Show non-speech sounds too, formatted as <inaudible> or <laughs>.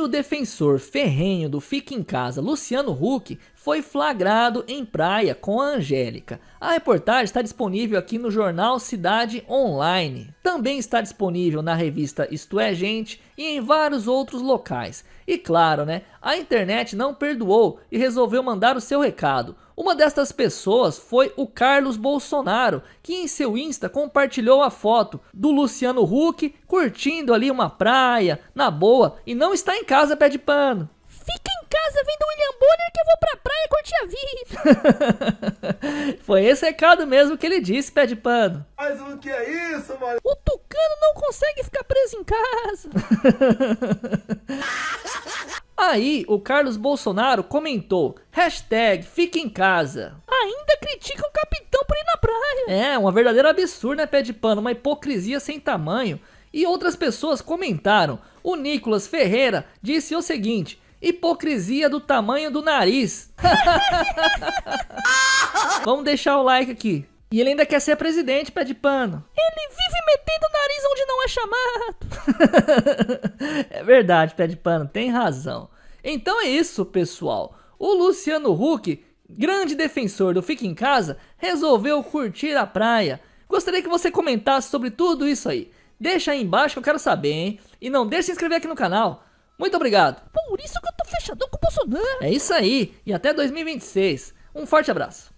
E o defensor ferrenho do Fique em Casa, Luciano Huck, foi flagrado em praia com a Angélica. A reportagem está disponível aqui no jornal Cidade Online. Também está disponível na revista Isto é Gente e em vários outros locais. E claro, né? A internet não perdoou e resolveu mandar o seu recado. Uma destas pessoas foi o Carlos Bolsonaro, que em seu Insta compartilhou a foto do Luciano Huck curtindo ali uma praia, na boa, e não está em casa pé de pano. Fica em casa vendo William Bonner <laughs> Foi esse recado mesmo que ele disse, pé de pano. Mas o que é isso, mano? O tucano não consegue ficar preso em casa. <laughs> Aí o Carlos Bolsonaro comentou, hashtag fica em casa. Ainda critica o capitão por ir na praia. É, uma verdadeira absurda, né, pé de pano, uma hipocrisia sem tamanho. E outras pessoas comentaram. O Nicolas Ferreira disse o seguinte: Hipocrisia do tamanho do nariz. <laughs> Vamos deixar o like aqui. E ele ainda quer ser presidente, pé de pano. Ele vive metendo o nariz onde não é chamado. <laughs> é verdade, pé de pano, tem razão. Então é isso, pessoal. O Luciano Huck, grande defensor do Fique em Casa, resolveu curtir a praia. Gostaria que você comentasse sobre tudo isso aí. Deixa aí embaixo que eu quero saber, hein? E não deixe de se inscrever aqui no canal. Muito obrigado. Por isso que eu tô fechadão com o Bolsonaro. É isso aí. E até 2026. Um forte abraço.